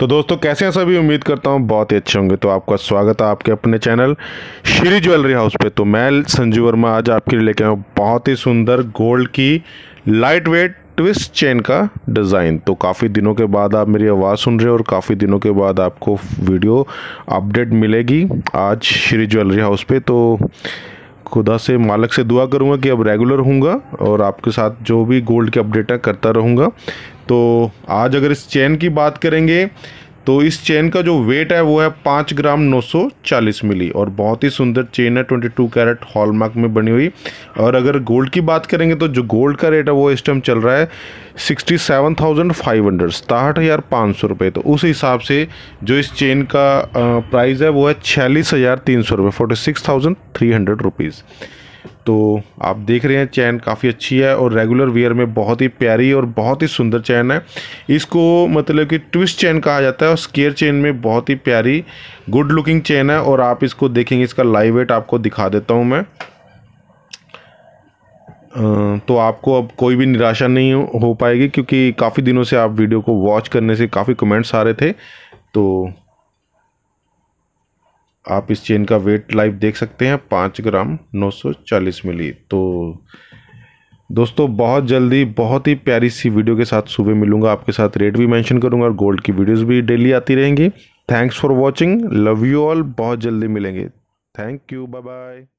तो दोस्तों कैसे हैं सभी उम्मीद करता हूं बहुत ही अच्छे होंगे तो आपका स्वागत है आपके अपने चैनल श्री ज्वेलरी हाउस पे तो मैं संजू वर्मा आज आपके लिए लेके आया हूं बहुत ही सुंदर गोल्ड की लाइट वेट ट्विस्ट चेन का डिज़ाइन तो काफ़ी दिनों के बाद आप मेरी आवाज़ सुन रहे हो और काफ़ी दिनों के बाद आपको वीडियो अपडेट मिलेगी आज श्री ज्वेलरी हाउस पर तो खुदा से मालक से दुआ करूंगा कि अब रेगुलर होऊंगा और आपके साथ जो भी गोल्ड के अपडेट है करता रहूंगा तो आज अगर इस चेन की बात करेंगे तो इस चेन का जो वेट है वो है पाँच ग्राम नौ सौ चालीस मिली और बहुत ही सुंदर चेन है ट्वेंटी टू कैरेट हॉलमार्क में बनी हुई और अगर गोल्ड की बात करेंगे तो जो गोल्ड का रेट है वो इस टाइम चल रहा है sixty seven thousand five hundred सताहठ हज़ार पाँच सौ रुपये तो उस हिसाब से जो इस चेन का प्राइस है वो है छियालीस हज़ार तीन सौ रुपये forty six thousand three hundred rupees तो आप देख रहे हैं चैन काफ़ी अच्छी है और रेगुलर वेयर में बहुत ही प्यारी और बहुत ही सुंदर चैन है इसको मतलब कि ट्विस्ट चैन कहा जाता है और स्केयर चैन में बहुत ही प्यारी गुड लुकिंग चैन है और आप इसको देखेंगे इसका लाइव वेट आपको दिखा देता हूँ मैं तो आपको अब कोई भी निराशा नहीं हो पाएगी क्योंकि काफ़ी दिनों से आप वीडियो को वॉच करने से काफ़ी कमेंट्स आ रहे थे तो आप इस चेन का वेट लाइफ देख सकते हैं पाँच ग्राम नौ सौ चालीस मिली तो दोस्तों बहुत जल्दी बहुत ही प्यारी सी वीडियो के साथ सुबह मिलूंगा आपके साथ रेट भी मेंशन करूंगा और गोल्ड की वीडियोस भी डेली आती रहेंगी thanks for watching love you all बहुत जल्दी मिलेंगे थैंक यू बाय बाय